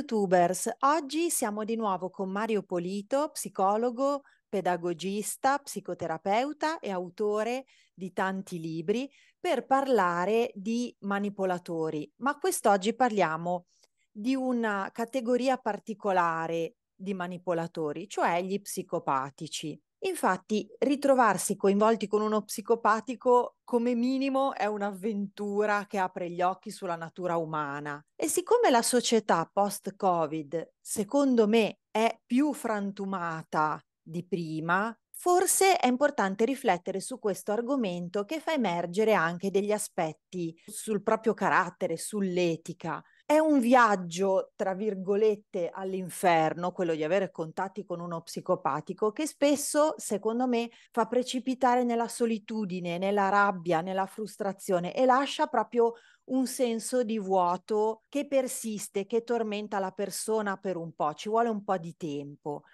YouTubers, oggi siamo di nuovo con Mario Polito, psicologo, pedagogista, psicoterapeuta e autore di tanti libri, per parlare di manipolatori. Ma quest'oggi parliamo di una categoria particolare di manipolatori, cioè gli psicopatici. Infatti, ritrovarsi coinvolti con uno psicopatico come minimo è un'avventura che apre gli occhi sulla natura umana. E siccome la società post-Covid, secondo me, è più frantumata di prima, forse è importante riflettere su questo argomento che fa emergere anche degli aspetti sul proprio carattere, sull'etica. È un viaggio, tra virgolette, all'inferno, quello di avere contatti con uno psicopatico, che spesso, secondo me, fa precipitare nella solitudine, nella rabbia, nella frustrazione e lascia proprio un senso di vuoto che persiste, che tormenta la persona per un po', ci vuole un po' di tempo.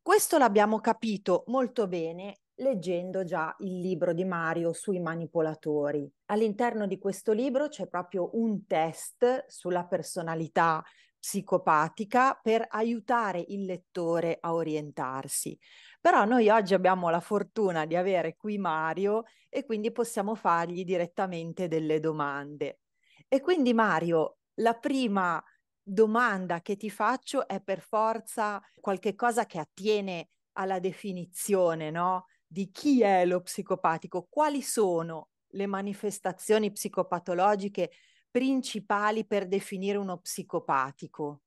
Questo l'abbiamo capito molto bene leggendo già il libro di Mario sui manipolatori. All'interno di questo libro c'è proprio un test sulla personalità psicopatica per aiutare il lettore a orientarsi. Però noi oggi abbiamo la fortuna di avere qui Mario e quindi possiamo fargli direttamente delle domande. E quindi Mario, la prima domanda che ti faccio è per forza qualche cosa che attiene alla definizione, no? di chi è lo psicopatico, quali sono le manifestazioni psicopatologiche principali per definire uno psicopatico?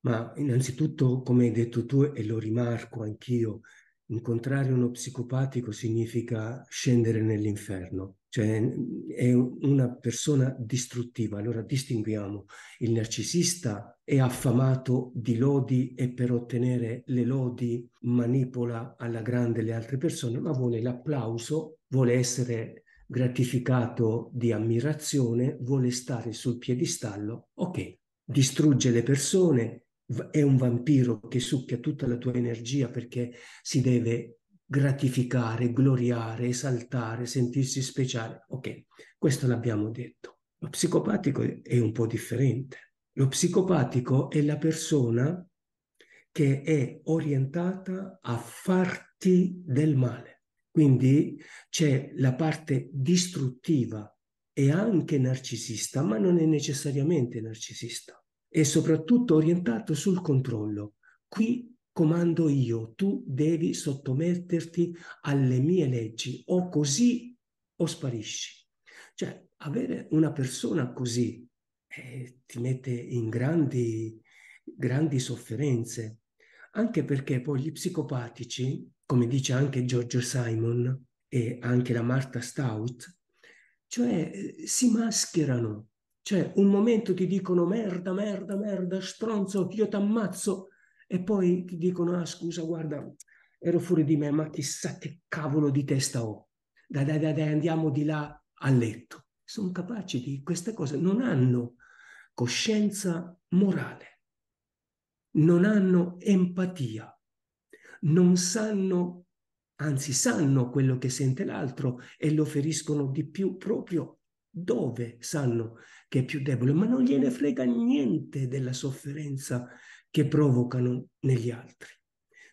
Ma innanzitutto, come hai detto tu e lo rimarco anch'io, incontrare uno psicopatico significa scendere nell'inferno, cioè è una persona distruttiva. Allora distinguiamo il narcisista è affamato di lodi e per ottenere le lodi manipola alla grande le altre persone, ma vuole l'applauso, vuole essere gratificato di ammirazione, vuole stare sul piedistallo. Ok, distrugge le persone, è un vampiro che succhia tutta la tua energia perché si deve gratificare, gloriare, esaltare, sentirsi speciale. Ok, questo l'abbiamo detto. Lo psicopatico è un po' differente. Lo psicopatico è la persona che è orientata a farti del male. Quindi c'è la parte distruttiva e anche narcisista, ma non è necessariamente narcisista e soprattutto orientato sul controllo. Qui comando io, tu devi sottometterti alle mie leggi, o così o sparisci. Cioè, avere una persona così eh, ti mette in grandi, grandi sofferenze, anche perché poi gli psicopatici, come dice anche Giorgio Simon e anche la Martha Stout, cioè eh, si mascherano cioè, un momento ti dicono merda, merda, merda, stronzo, io ti ammazzo, e poi ti dicono, ah scusa, guarda, ero fuori di me, ma chissà che cavolo di testa ho. Dai, dai, dai, dai andiamo di là a letto. Sono capaci di queste cose, non hanno coscienza morale, non hanno empatia, non sanno, anzi sanno quello che sente l'altro e lo feriscono di più proprio dove sanno che è più debole, ma non gliene frega niente della sofferenza che provocano negli altri.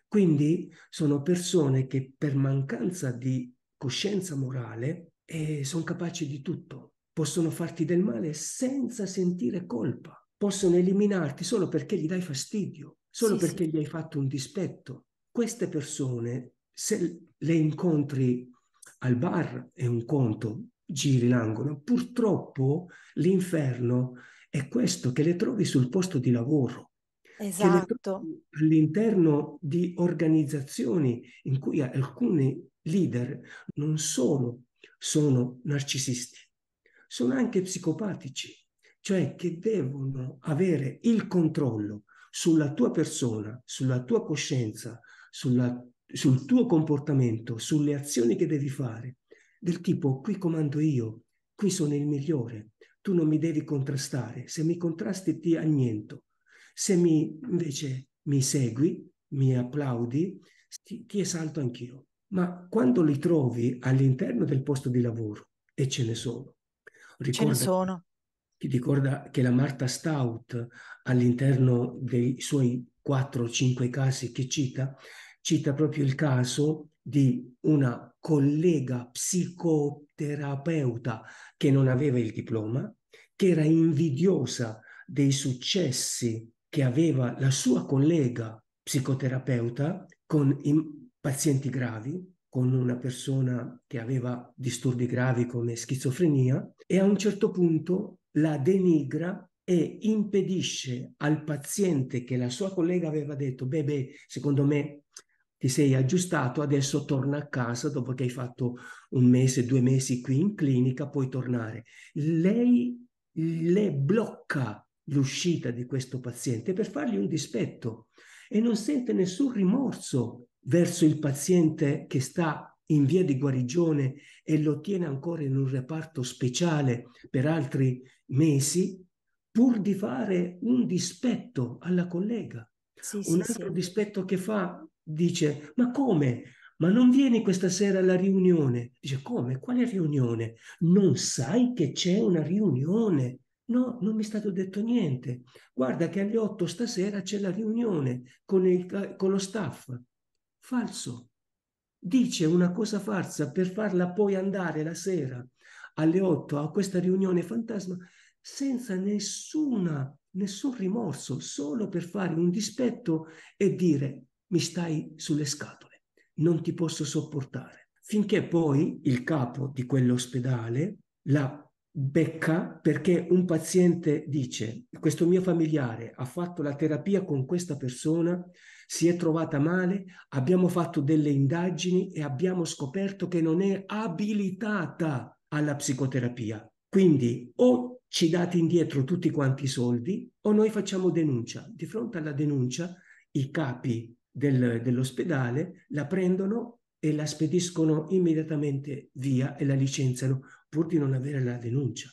Quindi sono persone che per mancanza di coscienza morale eh, sono capaci di tutto, possono farti del male senza sentire colpa, possono eliminarti solo perché gli dai fastidio, solo sì, perché sì. gli hai fatto un dispetto. Queste persone, se le incontri al bar è un conto, giri l'angolo. Purtroppo l'inferno è questo, che le trovi sul posto di lavoro. Esatto. All'interno di organizzazioni in cui alcuni leader non solo sono narcisisti, sono anche psicopatici, cioè che devono avere il controllo sulla tua persona, sulla tua coscienza, sulla, sul tuo comportamento, sulle azioni che devi fare del tipo qui comando io, qui sono il migliore, tu non mi devi contrastare, se mi contrasti ti anniento, se mi, invece mi segui, mi applaudi, ti, ti esalto anch'io. Ma quando li trovi all'interno del posto di lavoro, e ce ne sono, ricorda, ce ne sono. Ti ricorda che la Marta Stout all'interno dei suoi 4 o 5 casi che cita, cita proprio il caso di una collega psicoterapeuta che non aveva il diploma, che era invidiosa dei successi che aveva la sua collega psicoterapeuta con i pazienti gravi, con una persona che aveva disturbi gravi come schizofrenia e a un certo punto la denigra e impedisce al paziente che la sua collega aveva detto, beh, beh, secondo me ti sei aggiustato, adesso torna a casa dopo che hai fatto un mese, due mesi qui in clinica, puoi tornare. Lei le blocca l'uscita di questo paziente per fargli un dispetto e non sente nessun rimorso verso il paziente che sta in via di guarigione e lo tiene ancora in un reparto speciale per altri mesi, pur di fare un dispetto alla collega. Sì, un sì, altro sì. dispetto che fa dice, ma come? Ma non vieni questa sera alla riunione? Dice, come? Quale riunione? Non sai che c'è una riunione? No, non mi è stato detto niente. Guarda che alle 8 stasera c'è la riunione con, il, con lo staff. Falso. Dice una cosa falsa per farla poi andare la sera alle 8 a questa riunione fantasma senza nessuna, nessun rimorso, solo per fare un dispetto e dire mi stai sulle scatole, non ti posso sopportare. Finché poi il capo di quell'ospedale la becca perché un paziente dice questo mio familiare ha fatto la terapia con questa persona, si è trovata male, abbiamo fatto delle indagini e abbiamo scoperto che non è abilitata alla psicoterapia. Quindi o ci date indietro tutti quanti i soldi o noi facciamo denuncia. Di fronte alla denuncia i capi del, dell'ospedale, la prendono e la spediscono immediatamente via e la licenziano pur di non avere la denuncia.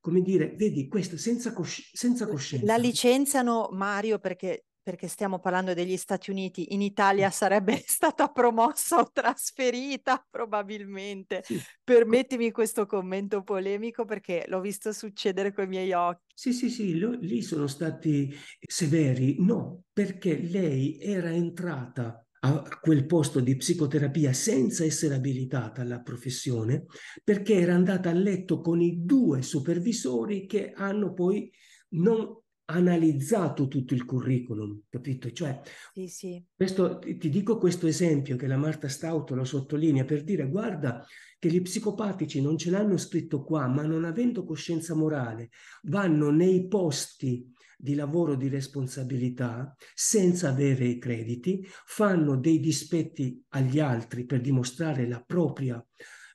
Come dire, vedi, questo senza, cosci- senza coscienza. La licenziano Mario perché perché stiamo parlando degli Stati Uniti, in Italia sarebbe stata promossa o trasferita probabilmente. Sì. Permettimi questo commento polemico perché l'ho visto succedere con i miei occhi. Sì, sì, sì, lo, lì sono stati severi. No, perché lei era entrata a quel posto di psicoterapia senza essere abilitata alla professione perché era andata a letto con i due supervisori che hanno poi non analizzato tutto il curriculum, capito? Cioè, sì, sì. Questo, ti dico questo esempio che la Marta Stauto lo sottolinea per dire, guarda che gli psicopatici non ce l'hanno scritto qua, ma non avendo coscienza morale, vanno nei posti di lavoro di responsabilità senza avere i crediti, fanno dei dispetti agli altri per dimostrare la propria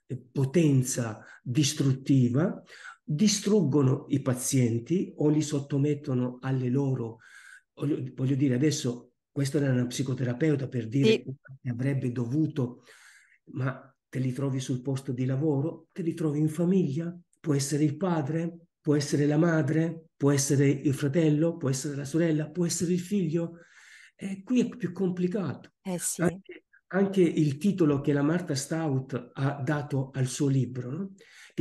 eh, potenza distruttiva, distruggono i pazienti o li sottomettono alle loro, voglio dire adesso, questa era una psicoterapeuta per dire sì. che avrebbe dovuto, ma te li trovi sul posto di lavoro, te li trovi in famiglia, può essere il padre, può essere la madre, può essere il fratello, può essere la sorella, può essere il figlio. E qui è più complicato. Eh sì. anche, anche, il titolo che la Marta Stout ha dato al suo libro, no?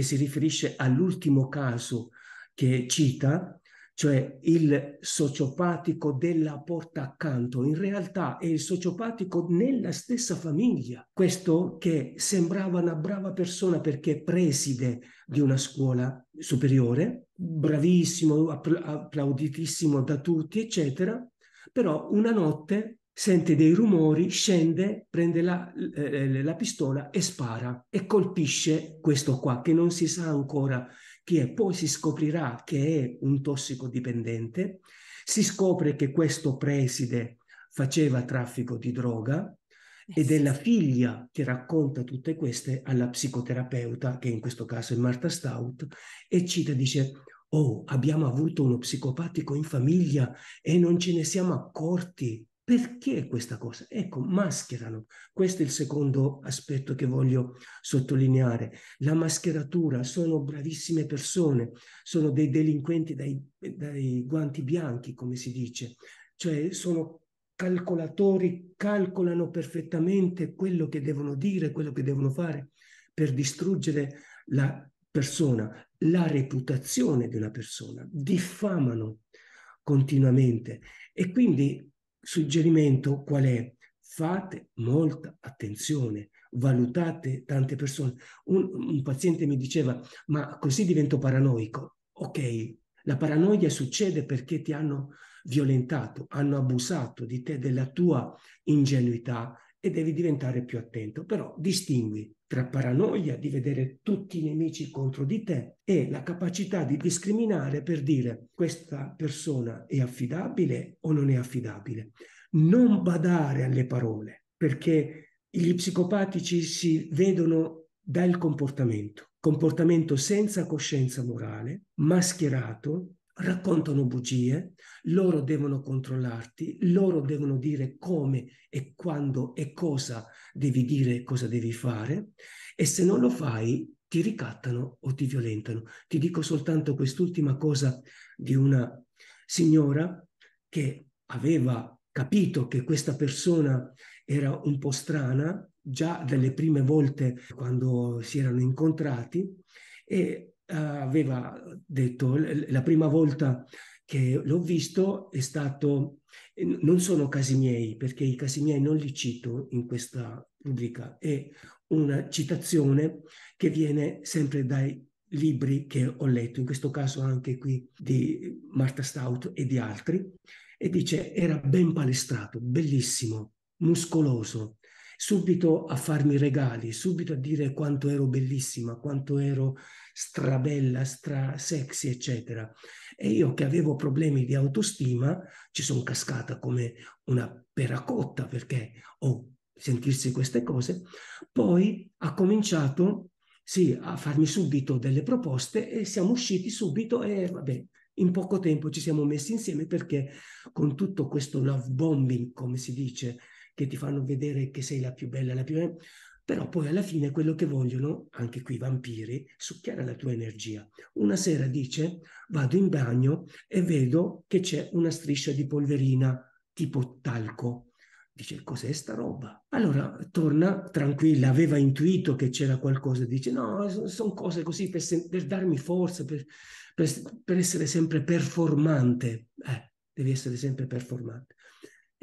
che si riferisce all'ultimo caso che cita, cioè il sociopatico della porta accanto, in realtà è il sociopatico nella stessa famiglia. Questo che sembrava una brava persona perché preside di una scuola superiore, bravissimo, applauditissimo da tutti, eccetera, però una notte sente dei rumori, scende, prende la, eh, eh, la, pistola e spara e colpisce questo qua che non si sa ancora chi è. Poi si scoprirà che è un tossicodipendente, si scopre che questo preside faceva traffico di droga eh ed è la figlia che racconta tutte queste alla psicoterapeuta, che in questo caso è Marta Stout, e cita, dice, oh, abbiamo avuto uno psicopatico in famiglia e non ce ne siamo accorti perché questa cosa? Ecco, mascherano. Questo è il secondo aspetto che voglio sottolineare. La mascheratura, sono bravissime persone, sono dei delinquenti dai, dai guanti bianchi, come si dice. Cioè sono calcolatori, calcolano perfettamente quello che devono dire, quello che devono fare per distruggere la persona, la reputazione di una persona, diffamano continuamente e quindi suggerimento qual è? Fate molta attenzione, valutate tante persone. Un, un paziente mi diceva, ma così divento paranoico. Ok, la paranoia succede perché ti hanno violentato, hanno abusato di te, della tua ingenuità e devi diventare più attento, però distingui tra paranoia di vedere tutti i nemici contro di te e la capacità di discriminare per dire questa persona è affidabile o non è affidabile. Non badare alle parole, perché gli psicopatici si vedono dal comportamento, comportamento senza coscienza morale, mascherato raccontano bugie, loro devono controllarti, loro devono dire come e quando e cosa devi dire e cosa devi fare e se non lo fai ti ricattano o ti violentano. Ti dico soltanto quest'ultima cosa di una signora che aveva capito che questa persona era un po' strana già dalle prime volte quando si erano incontrati e eh, aveva detto la prima volta che l'ho visto è stato non sono casi miei perché i casi miei non li cito in questa rubrica è una citazione che viene sempre dai libri che ho letto in questo caso anche qui di Marta Stout e di altri e dice era ben palestrato bellissimo muscoloso subito a farmi regali, subito a dire quanto ero bellissima, quanto ero strabella, stra sexy, eccetera. E io che avevo problemi di autostima ci sono cascata come una peracotta perché ho oh, sentirsi queste cose. Poi ha cominciato sì, a farmi subito delle proposte e siamo usciti subito e vabbè, in poco tempo ci siamo messi insieme perché con tutto questo love bombing, come si dice, che ti fanno vedere che sei la più bella, la più... Però poi alla fine quello che vogliono, anche qui i vampiri, succhiare la tua energia. Una sera dice, vado in bagno e vedo che c'è una striscia di polverina tipo talco. Dice, cos'è sta roba? Allora torna tranquilla, aveva intuito che c'era qualcosa, dice, no, sono cose così per, se- per darmi forza, per, per, per, essere sempre performante. Eh, devi essere sempre performante.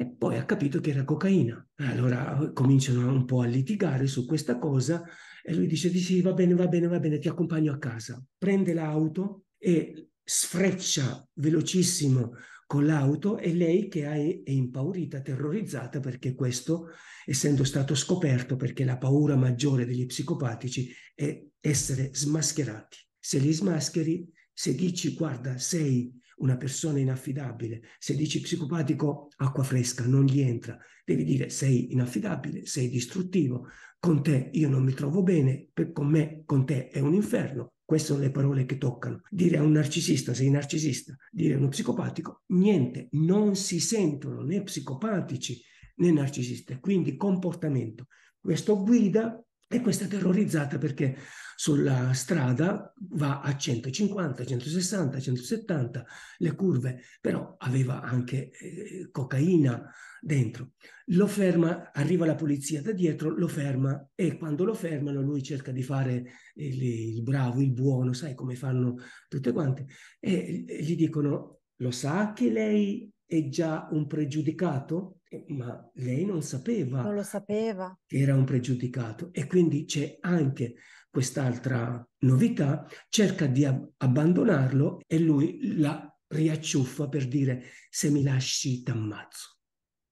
E poi ha capito che era cocaina. Allora eh, cominciano un po' a litigare su questa cosa e lui dice, sì, va bene, va bene, va bene, ti accompagno a casa. Prende l'auto e sfreccia velocissimo con l'auto e lei che è impaurita, terrorizzata perché questo, essendo stato scoperto, perché la paura maggiore degli psicopatici è essere smascherati. Se li smascheri, se dici guarda sei una persona inaffidabile. Se dici psicopatico, acqua fresca, non gli entra. Devi dire sei inaffidabile, sei distruttivo, con te io non mi trovo bene, per, con me, con te è un inferno. Queste sono le parole che toccano. Dire a un narcisista sei narcisista, dire a uno psicopatico, niente, non si sentono né psicopatici né narcisisti. Quindi comportamento. Questo guida e questa è terrorizzata perché sulla strada va a 150, 160, 170 le curve, però aveva anche eh, cocaina dentro. Lo ferma, arriva la polizia da dietro, lo ferma e quando lo fermano lui cerca di fare il, eh, il bravo, il buono, sai come fanno tutte quante, e gli dicono lo sa che lei è già un pregiudicato? Ma lei non sapeva. Non lo sapeva. Che era un pregiudicato. E quindi c'è anche quest'altra novità, cerca di ab- abbandonarlo e lui la riacciuffa per dire se mi lasci t'ammazzo.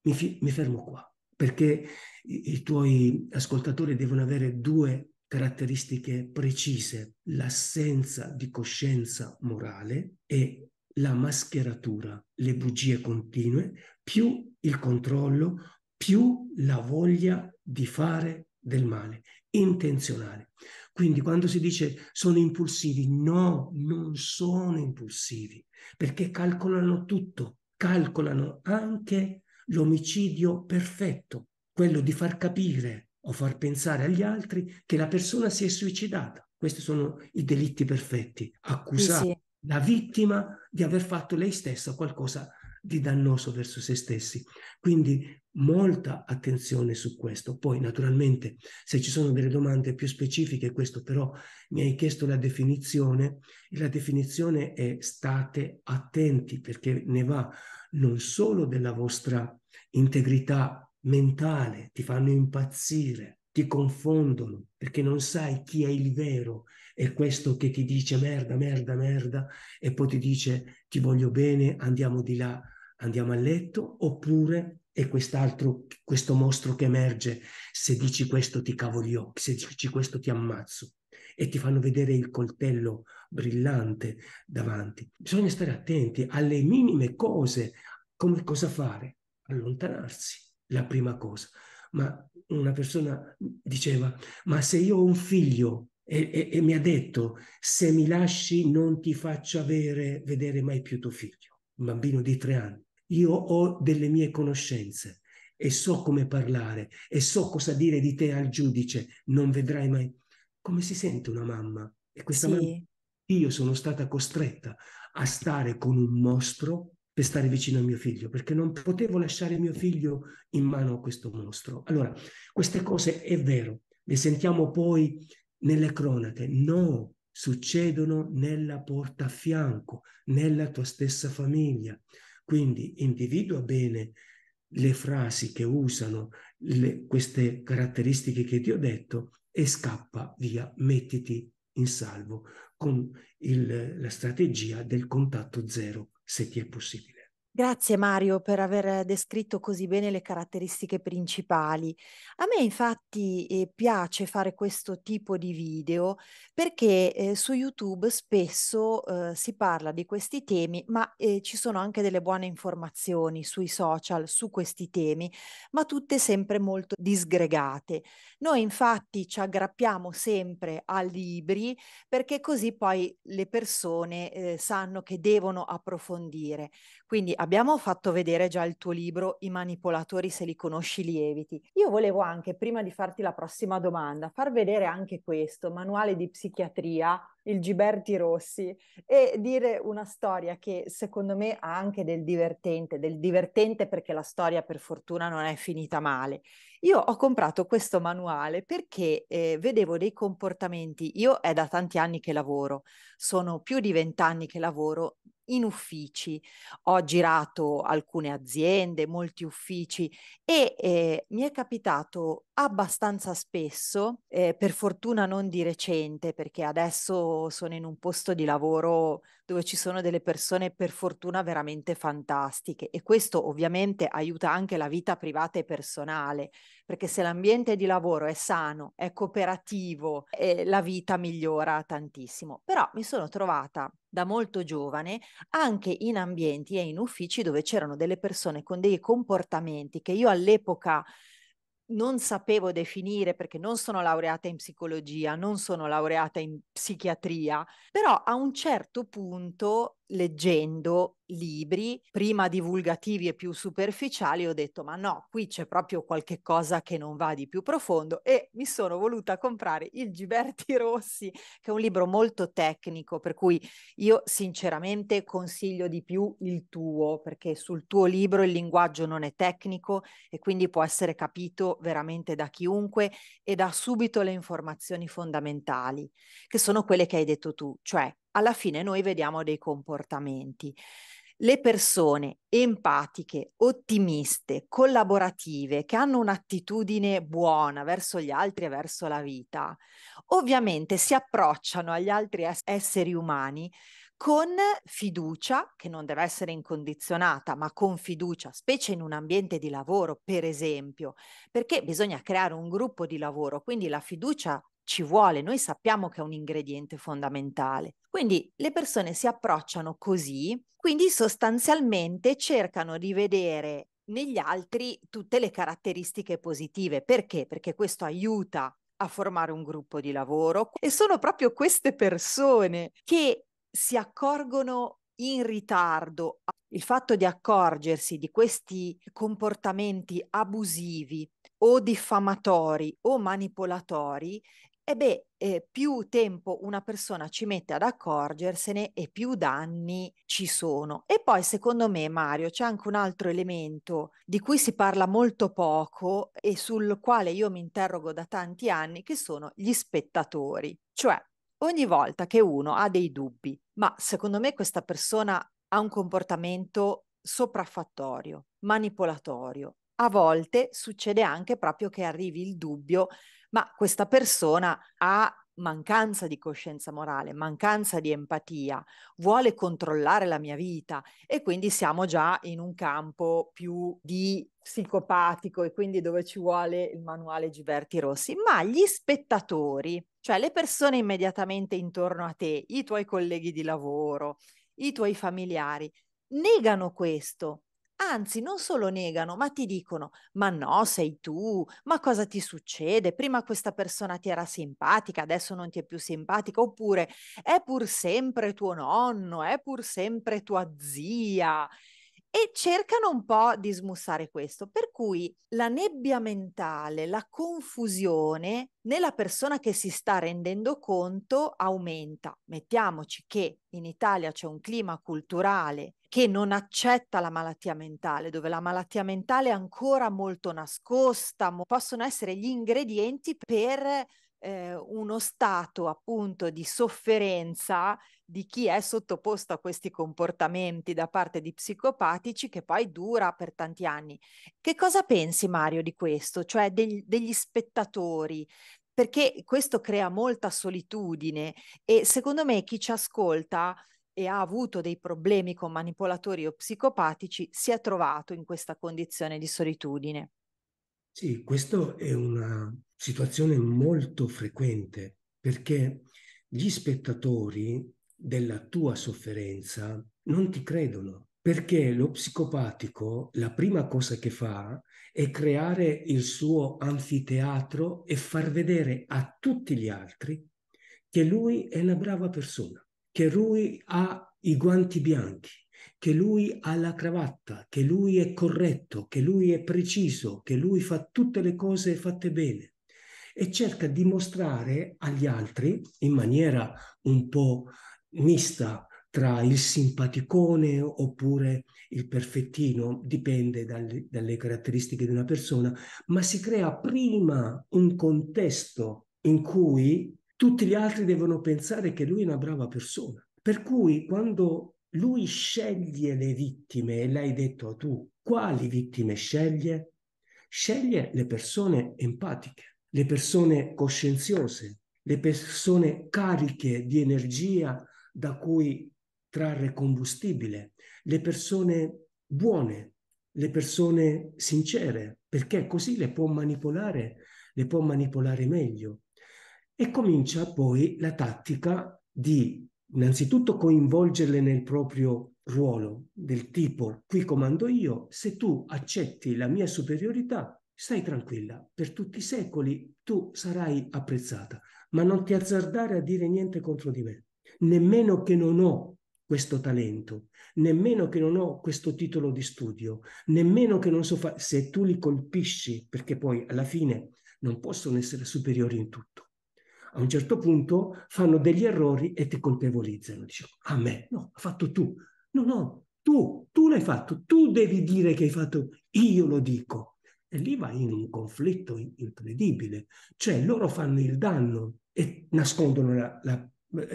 Mi, fi- mi fermo qua, perché i-, i tuoi ascoltatori devono avere due caratteristiche precise, l'assenza di coscienza morale e la mascheratura, le bugie continue, più il controllo, più la voglia di fare del male, intenzionale. Quindi quando si dice sono impulsivi, no, non sono impulsivi, perché calcolano tutto, calcolano anche l'omicidio perfetto, quello di far capire o far pensare agli altri che la persona si è suicidata. Questi sono i delitti perfetti, accusati, sì, sì la vittima di aver fatto lei stessa qualcosa di dannoso verso se stessi. Quindi molta attenzione su questo. Poi naturalmente se ci sono delle domande più specifiche, questo però mi hai chiesto la definizione la definizione è state attenti perché ne va non solo della vostra integrità mentale, ti fanno impazzire, ti confondono perché non sai chi è il vero è questo che ti dice merda, merda, merda, e poi ti dice ti voglio bene, andiamo di là, andiamo a letto, oppure è quest'altro, questo mostro che emerge, se dici questo ti cavo gli occhi, se dici questo ti ammazzo, e ti fanno vedere il coltello brillante davanti. Bisogna stare attenti alle minime cose, come cosa fare? Allontanarsi, la prima cosa. Ma una persona diceva, ma se io ho un figlio e, e, e mi ha detto se mi lasci non ti faccio avere, vedere mai più tuo figlio, un bambino di tre anni. Io ho delle mie conoscenze e so come parlare e so cosa dire di te al giudice, non vedrai mai. Come si sente una mamma? E questa sì. mamma, io sono stata costretta a stare con un mostro per stare vicino a mio figlio, perché non potevo lasciare mio figlio in mano a questo mostro. Allora, queste cose è vero, le sentiamo poi nelle cronache, no, succedono nella porta a fianco, nella tua stessa famiglia. Quindi individua bene le frasi che usano le, queste caratteristiche che ti ho detto e scappa via, mettiti in salvo con il, la strategia del contatto zero se ti è possibile. Grazie Mario per aver descritto così bene le caratteristiche principali. A me infatti eh, piace fare questo tipo di video perché eh, su YouTube spesso eh, si parla di questi temi, ma eh, ci sono anche delle buone informazioni sui social su questi temi, ma tutte sempre molto disgregate. Noi infatti ci aggrappiamo sempre a libri perché così poi le persone eh, sanno che devono approfondire. Quindi abbiamo fatto vedere già il tuo libro I manipolatori se li conosci li eviti. Io volevo anche, prima di farti la prossima domanda, far vedere anche questo, manuale di psichiatria, il Giberti Rossi, e dire una storia che secondo me ha anche del divertente, del divertente perché la storia per fortuna non è finita male. Io ho comprato questo manuale perché eh, vedevo dei comportamenti, io è da tanti anni che lavoro, sono più di vent'anni che lavoro in uffici, ho girato alcune aziende, molti uffici e eh, mi è capitato abbastanza spesso, eh, per fortuna non di recente perché adesso sono in un posto di lavoro dove ci sono delle persone per fortuna veramente fantastiche e questo ovviamente aiuta anche la vita privata e personale, perché se l'ambiente di lavoro è sano, è cooperativo, eh, la vita migliora tantissimo. Però mi sono trovata da molto giovane anche in ambienti e in uffici dove c'erano delle persone con dei comportamenti che io all'epoca non sapevo definire perché non sono laureata in psicologia, non sono laureata in psichiatria, però a un certo punto leggendo libri, prima divulgativi e più superficiali, ho detto ma no, qui c'è proprio qualche cosa che non va di più profondo e mi sono voluta comprare il Giberti Rossi, che è un libro molto tecnico, per cui io sinceramente consiglio di più il tuo, perché sul tuo libro il linguaggio non è tecnico e quindi può essere capito veramente da chiunque e dà subito le informazioni fondamentali, che sono quelle che hai detto tu, cioè alla fine noi vediamo dei comportamenti. Le persone empatiche, ottimiste, collaborative, che hanno un'attitudine buona verso gli altri e verso la vita, ovviamente si approcciano agli altri es- esseri umani con fiducia, che non deve essere incondizionata, ma con fiducia, specie in un ambiente di lavoro, per esempio, perché bisogna creare un gruppo di lavoro, quindi la fiducia ci vuole, noi sappiamo che è un ingrediente fondamentale. Quindi le persone si approcciano così, quindi sostanzialmente cercano di vedere negli altri tutte le caratteristiche positive. Perché? Perché questo aiuta a formare un gruppo di lavoro e sono proprio queste persone che si accorgono in ritardo. Il fatto di accorgersi di questi comportamenti abusivi o diffamatori o manipolatori e beh, eh, più tempo una persona ci mette ad accorgersene e più danni ci sono. E poi, secondo me, Mario, c'è anche un altro elemento di cui si parla molto poco e sul quale io mi interrogo da tanti anni, che sono gli spettatori. Cioè, ogni volta che uno ha dei dubbi, ma secondo me questa persona ha un comportamento sopraffattorio, manipolatorio, a volte succede anche proprio che arrivi il dubbio ma questa persona ha mancanza di coscienza morale, mancanza di empatia, vuole controllare la mia vita e quindi siamo già in un campo più di psicopatico e quindi dove ci vuole il manuale Giberti Rossi, ma gli spettatori, cioè le persone immediatamente intorno a te, i tuoi colleghi di lavoro, i tuoi familiari, negano questo Anzi, non solo negano, ma ti dicono, ma no, sei tu, ma cosa ti succede? Prima questa persona ti era simpatica, adesso non ti è più simpatica, oppure è pur sempre tuo nonno, è pur sempre tua zia. E cercano un po' di smussare questo, per cui la nebbia mentale, la confusione nella persona che si sta rendendo conto aumenta. Mettiamoci che in Italia c'è un clima culturale che non accetta la malattia mentale, dove la malattia mentale è ancora molto nascosta, possono essere gli ingredienti per eh, uno stato appunto di sofferenza di chi è sottoposto a questi comportamenti da parte di psicopatici che poi dura per tanti anni. Che cosa pensi Mario di questo? Cioè degli, degli spettatori, perché questo crea molta solitudine e secondo me chi ci ascolta e ha avuto dei problemi con manipolatori o psicopatici si è trovato in questa condizione di solitudine. Sì, questa è una situazione molto frequente perché gli spettatori della tua sofferenza non ti credono perché lo psicopatico la prima cosa che fa è creare il suo anfiteatro e far vedere a tutti gli altri che lui è una brava persona che lui ha i guanti bianchi, che lui ha la cravatta, che lui è corretto, che lui è preciso, che lui fa tutte le cose fatte bene e cerca di mostrare agli altri in maniera un po' mista tra il simpaticone oppure il perfettino, dipende dalle, dalle caratteristiche di una persona, ma si crea prima un contesto in cui tutti gli altri devono pensare che lui è una brava persona. Per cui quando lui sceglie le vittime, e l'hai detto a tu, quali vittime sceglie? Sceglie le persone empatiche, le persone coscienziose, le persone cariche di energia da cui trarre combustibile, le persone buone, le persone sincere, perché così le può manipolare, le può manipolare meglio e comincia poi la tattica di innanzitutto coinvolgerle nel proprio ruolo del tipo qui comando io, se tu accetti la mia superiorità, stai tranquilla, per tutti i secoli tu sarai apprezzata, ma non ti azzardare a dire niente contro di me, nemmeno che non ho questo talento, nemmeno che non ho questo titolo di studio, nemmeno che non so fare, se tu li colpisci, perché poi alla fine non possono essere superiori in tutto a un certo punto fanno degli errori e ti colpevolizzano. Diciamo, a me, no, ha fatto tu. No, no, tu, tu l'hai fatto, tu devi dire che hai fatto, io lo dico. E lì va in un conflitto incredibile. Cioè loro fanno il danno e nascondono la, la,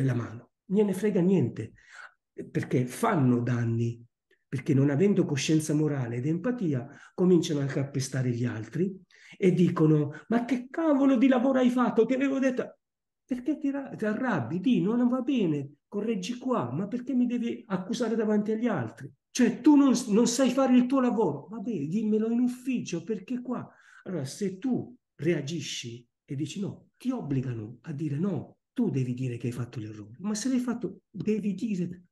la mano. Gliene frega niente, perché fanno danni, perché non avendo coscienza morale ed empatia cominciano a calpestare gli altri e dicono ma che cavolo di lavoro hai fatto? Ti avevo detto perché ti, ti arrabbi? Di non va bene, correggi qua, ma perché mi devi accusare davanti agli altri? Cioè tu non, non sai fare il tuo lavoro, vabbè, dimmelo in ufficio, perché qua? Allora, se tu reagisci e dici no, ti obbligano a dire no, tu devi dire che hai fatto l'errore, ma se l'hai fatto devi dire,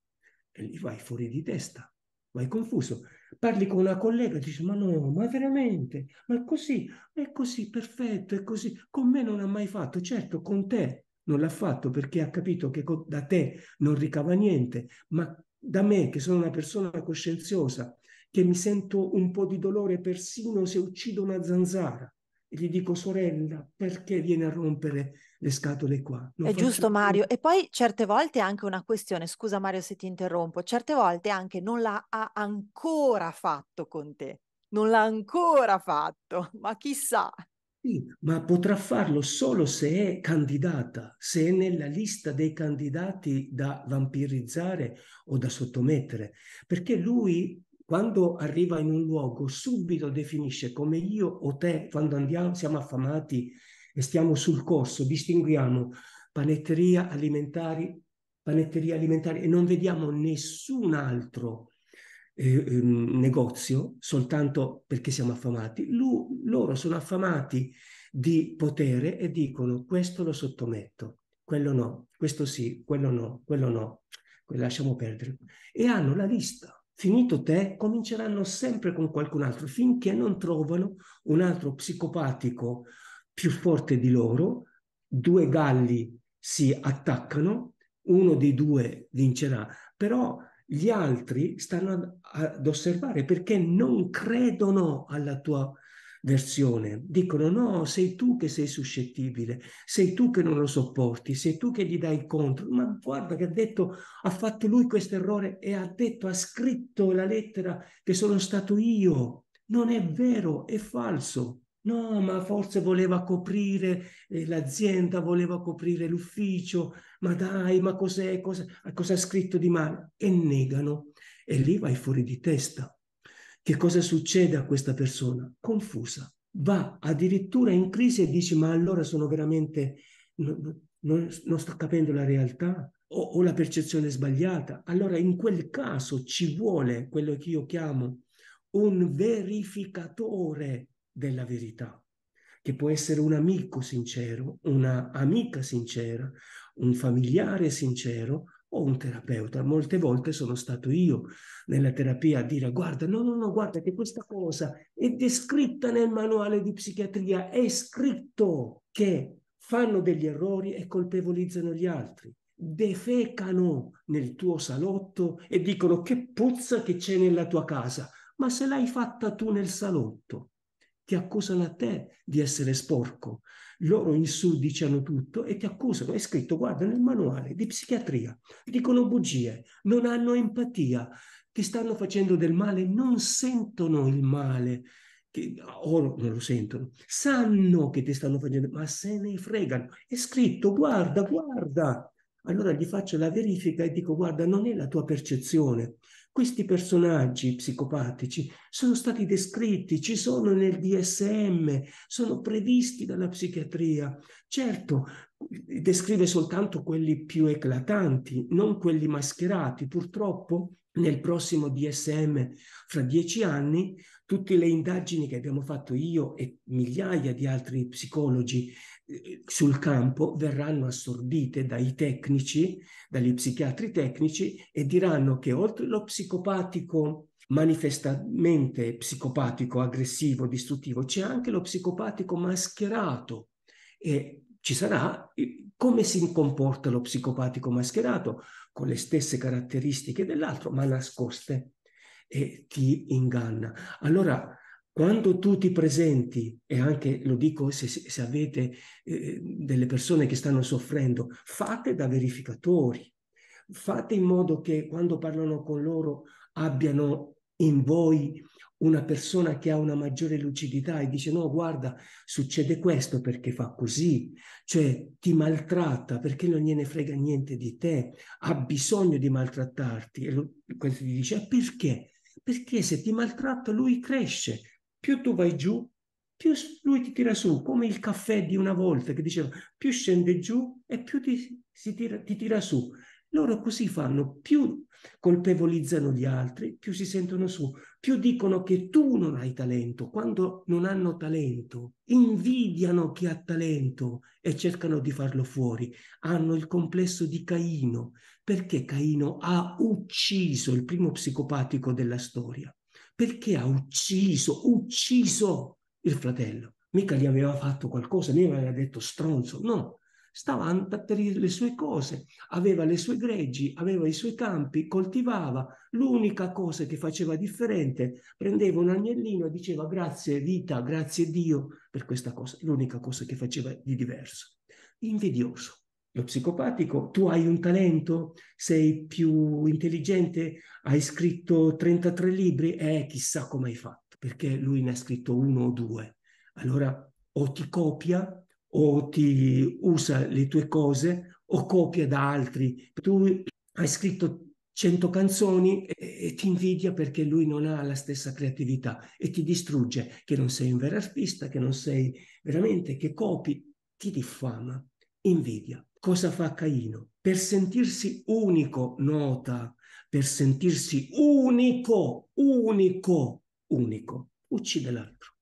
e lì vai fuori di testa, vai confuso. Parli con una collega e dici ma no, ma veramente, ma è così, è così, perfetto, è così, con me non ha mai fatto, certo, con te non l'ha fatto perché ha capito che da te non ricava niente, ma da me, che sono una persona coscienziosa, che mi sento un po' di dolore persino se uccido una zanzara. E gli dico, sorella, perché viene a rompere le scatole qua? Non è giusto Mario. E poi certe volte è anche una questione, scusa Mario se ti interrompo, certe volte anche non l'ha ancora fatto con te, non l'ha ancora fatto, ma chissà. Sì, ma potrà farlo solo se è candidata, se è nella lista dei candidati da vampirizzare o da sottomettere, perché lui quando arriva in un luogo subito definisce come io o te, quando andiamo, siamo affamati e stiamo sul corso, distinguiamo panetteria alimentari, panetteria alimentari e non vediamo nessun altro eh, ehm, negozio soltanto perché siamo affamati, Lu, loro sono affamati di potere e dicono questo lo sottometto, quello no, questo sì, quello no, quello no, quello lasciamo perdere. E hanno la lista. Finito te, cominceranno sempre con qualcun altro finché non trovano un altro psicopatico più forte di loro, due galli si attaccano, uno dei due vincerà, però gli altri stanno ad, ad osservare perché non credono alla tua versione. Dicono no, sei tu che sei suscettibile, sei tu che non lo sopporti, sei tu che gli dai contro. Ma guarda che ha detto, ha fatto lui questo errore e ha detto, ha scritto la lettera che sono stato io. Non è vero, è falso. No, ma forse voleva coprire eh, l'azienda, voleva coprire l'ufficio, ma dai, ma cos'è, cosa, cosa ha scritto di male? E negano. E lì vai fuori di testa. Che cosa succede a questa persona? Confusa. Va addirittura in crisi e dice, ma allora sono veramente... Non, non, non sto capendo la realtà, Ho, o, la percezione sbagliata. Allora in quel caso ci vuole quello che io chiamo un verificatore della verità, che può essere un amico sincero, una amica sincera, un familiare sincero o un terapeuta. Molte volte sono stato io nella terapia a dire guarda, no, no, no, guarda che questa cosa è descritta nel manuale di psichiatria, è scritto che fanno degli errori e colpevolizzano gli altri defecano nel tuo salotto e dicono che puzza che c'è nella tua casa, ma se l'hai fatta tu nel salotto, ti accusano a te di essere sporco. Loro insudiciano tutto e ti accusano. È scritto, guarda, nel manuale di psichiatria, dicono bugie, non hanno empatia, ti stanno facendo del male, non sentono il male. Che, o non lo sentono, sanno che ti stanno facendo, ma se ne fregano. È scritto, guarda, guarda, allora gli faccio la verifica e dico guarda non è la tua percezione. Questi personaggi psicopatici sono stati descritti, ci sono nel DSM, sono previsti dalla psichiatria. Certo, descrive soltanto quelli più eclatanti, non quelli mascherati. Purtroppo nel prossimo DSM fra dieci anni tutte le indagini che abbiamo fatto io e migliaia di altri psicologi sul campo verranno assorbite dai tecnici, dagli psichiatri tecnici e diranno che oltre lo psicopatico manifestamente psicopatico, aggressivo, distruttivo, c'è anche lo psicopatico mascherato e ci sarà come si comporta lo psicopatico mascherato con le stesse caratteristiche dell'altro ma nascoste e ti inganna. Allora quando tu ti presenti, e anche lo dico se, se avete eh, delle persone che stanno soffrendo, fate da verificatori, fate in modo che quando parlano con loro abbiano in voi una persona che ha una maggiore lucidità e dice no, guarda, succede questo perché fa così, cioè ti maltratta perché non gliene frega niente di te, ha bisogno di maltrattarti. E lo, questo gli dice, eh, perché? Perché se ti maltratta lui cresce, più tu vai giù, più lui ti tira su, come il caffè di una volta che diceva, più scende giù e più ti, tira, ti tira su. Loro così fanno, più colpevolizzano gli altri, più si sentono su, più dicono che tu non hai talento. Quando non hanno talento, invidiano chi ha talento e cercano di farlo fuori. Hanno il complesso di Caino, perché Caino ha ucciso il primo psicopatico della storia perché ha ucciso, ucciso il fratello. Mica gli aveva fatto qualcosa, gli aveva detto stronzo, no. Stava per le sue cose, aveva le sue greggi, aveva i suoi campi, coltivava. L'unica cosa che faceva differente, prendeva un agnellino e diceva grazie vita, grazie Dio per questa cosa. L'unica cosa che faceva di diverso. Invidioso lo psicopatico, tu hai un talento, sei più intelligente, hai scritto 33 libri e eh, chissà come hai fatto, perché lui ne ha scritto uno o due. Allora o ti copia o ti usa le tue cose o copia da altri. Tu hai scritto 100 canzoni e, e, ti invidia perché lui non ha la stessa creatività e ti distrugge che non sei un vero artista, che non sei veramente, che copi, ti diffama invidia. Cosa fa Caino? Per sentirsi unico, nota, per sentirsi unico, unico, unico, uccide l'altro.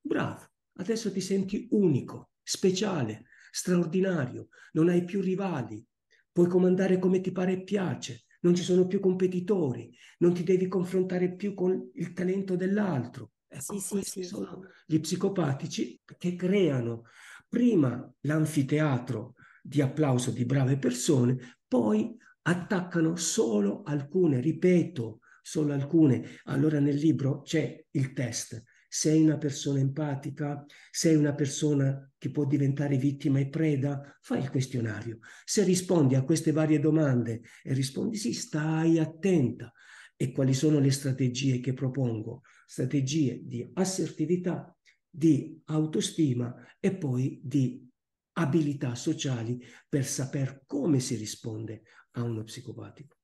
Bravo, adesso ti senti unico, speciale, straordinario, non hai più rivali, puoi comandare come ti pare e piace, non ci sono più competitori, non ti devi confrontare più con il talento dell'altro. Ecco, sì, sì, sì. sono gli psicopatici che creano prima l'anfiteatro di applauso di brave persone, poi attaccano solo alcune, ripeto, solo alcune. Allora nel libro c'è il test. Sei una persona empatica? Sei una persona che può diventare vittima e preda? Fai il questionario. Se rispondi a queste varie domande e rispondi sì, stai attenta. E quali sono le strategie che propongo? Strategie di assertività, di autostima e poi di abilità sociali per saper come si risponde a uno psicopatico.